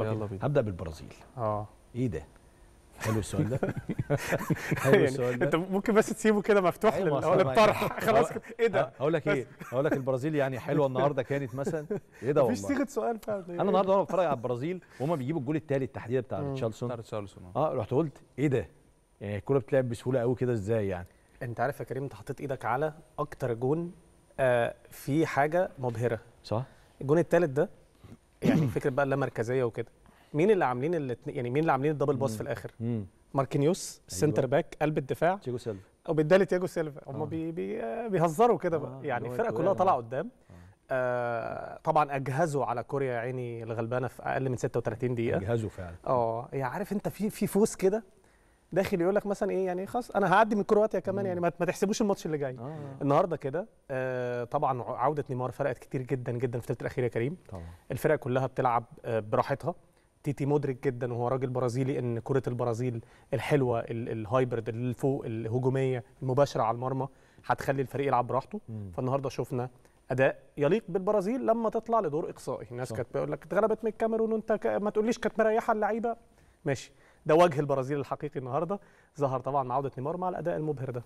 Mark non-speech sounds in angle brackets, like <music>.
هبدا بالبرازيل اه ايه ده حلو السؤال ده <laughs> حلو يعني السؤال ده انت ممكن بس تسيبه كده مفتوح أيوة، للطرح <laughs> <laughs> خلاص ايه ده أه، هقول لك ايه هقول لك البرازيل يعني حلوه النهارده كانت مثلا ايه ده والله مفيش صيغه سؤال فعلا انا النهارده وانا بتفرج على البرازيل وهم بيجيبوا الجول الثالث تحديدا بتاع ريتشارلسون بتاع ريتشارلسون آه. اه رحت قلت ايه ده يعني الكوره بتلعب بسهوله قوي كده ازاي يعني انت عارف يا كريم انت حطيت ايدك على اكتر جون آه، في حاجه مبهره صح الجون الثالث ده يعني <clears throat> فكره بقى اللامركزيه وكده مين اللي عاملين اللي يعني مين اللي عاملين الدبل باس في الاخر ماركينيوس أيوة. سنتر باك قلب الدفاع تياجو سيلفا وبالتالي تياجو سيلفا هم آه. بي بي بيهزروا كده بقى آه. يعني الفرقه كلها طالعه آه. قدام آه. آه طبعا اجهزوا على كوريا يا عيني الغلبانه في اقل من 36 دقيقه اجهزوا فعلا اه يعني عارف انت في في فوز كده داخل يقول لك مثلا ايه يعني خلاص انا هعدي من كرواتيا كمان يعني ما تحسبوش الماتش اللي جاي آه. النهارده كده آه طبعا عوده نيمار فرقت كتير جدا جدا في الثلث الاخير يا كريم طبعا. الفرق كلها بتلعب آه براحتها تيتي مدرك جدا وهو راجل برازيلي ان كره البرازيل الحلوه الهايبرد اللي فوق الهجوميه المباشره على المرمى هتخلي الفريق يلعب براحته فالنهارده شفنا اداء يليق بالبرازيل لما تطلع لدور اقصائي الناس كانت بتقول لك اتغلبت من الكاميرون وانت ما تقوليش كانت مريحه اللعيبه ماشي ده وجه البرازيل الحقيقي النهارده ظهر طبعا مع عوده نيمار مع الاداء المبهر ده